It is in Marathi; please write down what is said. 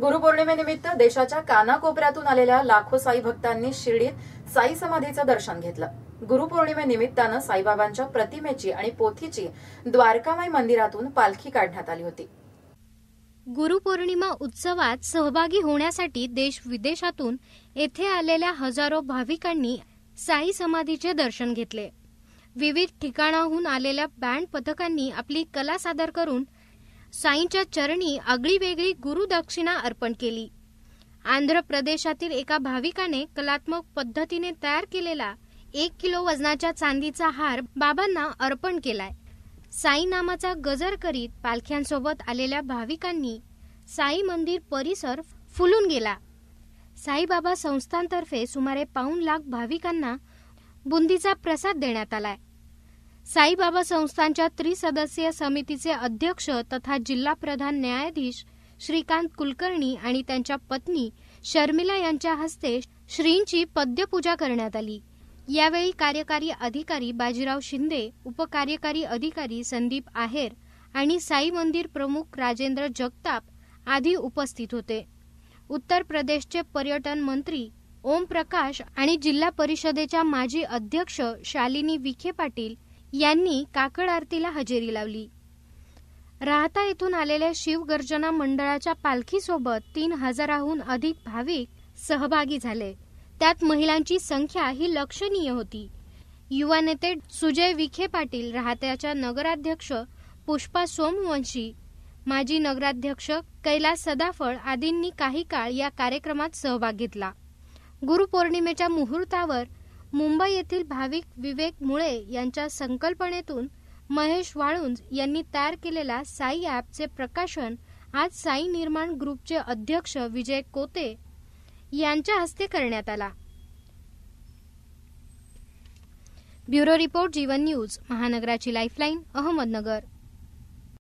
गुरुपौर्णिमेनिमित्त देशाच्या कानाकोपऱ्यातून आलेल्या लाखो साई भक्तांनी शिर्डीत साई समाधीचं दर्शन घेतलं गुरुपौर्णिमेनिमित्तानं साईबाबांच्या प्रतिमेची आणि पोथीची द्वारकामाई मंदिरातून पालखी काढण्यात आली होती गुरुपौर्णिमा उत्सवात सहभागी होण्यासाठी देश विदेशातून येथे आलेल्या हजारो भाविकांनी साई समाधीचे दर्शन घेतले विविध ठिकाणाहून आलेल्या बँड पथकांनी आपली कला सादर करून साईंच्या चरणी वेगळी गुरुदक्षिणा अर्पण केली आंध्र प्रदेशातील एका भाविकाने कलात्मक पद्धतीने तयार केलेला एक किलो वजनाच्या चांदीचा हार बाबांना अर्पण केलाय साई नामाचा गजर करीत पालख्यांसोबत आलेल्या भाविकांनी साई मंदिर परिसर फुलून गेला साईबाबा संस्थांतर्फे सुमारे पाऊन लाख भाविकांना बुंदीचा प्रसाद देण्यात आलाय साईबाबा संस्थानच्या त्रिसदस्यीय समितीचे अध्यक्ष तथा जिल्हा प्रधान न्यायाधीश श्रीकांत कुलकर्णी आणि त्यांच्या पत्नी शर्मिला यांच्या हस्ते श्रींची पद्यपूजा करण्यात आली यावेळी कार्यकारी अधिकारी बाजीराव शिंदे उपकार्यकारी अधिकारी संदीप आहेर आणि साई मंदिर प्रमुख राजेंद्र जगताप आदी उपस्थित होते उत्तर प्रदेशचे पर्यटन मंत्री ओम प्रकाश आणि जिल्हा परिषदेच्या माजी अध्यक्ष शालिनी विखे पाटील यांनी काकड आरतीला हजेरी लावली राहता येथून आलेल्या शिवगर्जना मंडळाच्या पालखीसोबत तीन हजाराहून अधिक भाविक सहभागी झाले त्यात महिलांची संख्या ही लक्षणीय होती युवा नेते सुजय विखे पाटील राहत्याच्या नगराध्यक्ष पुष्पा सोमवंशी माजी नगराध्यक्ष कैलास सदाफळ आदींनी काही काळ या कार्यक्रमात सहभाग घेतला गुरुपौर्णिमेच्या मुहूर्तावर मुंबई येथील भाविक विवेक मुळे यांच्या संकल्पनेतून महेश वाळुंज यांनी तयार केलेल्या साई ॲपचे प्रकाशन आज साई निर्माण ग्रुपचे अध्यक्ष विजय कोते यांच्या हस्ते करण्यात आला ब्युरो रिपोर्ट जीवन न्यूज महानगराची लाईफलाईन अहमदनगर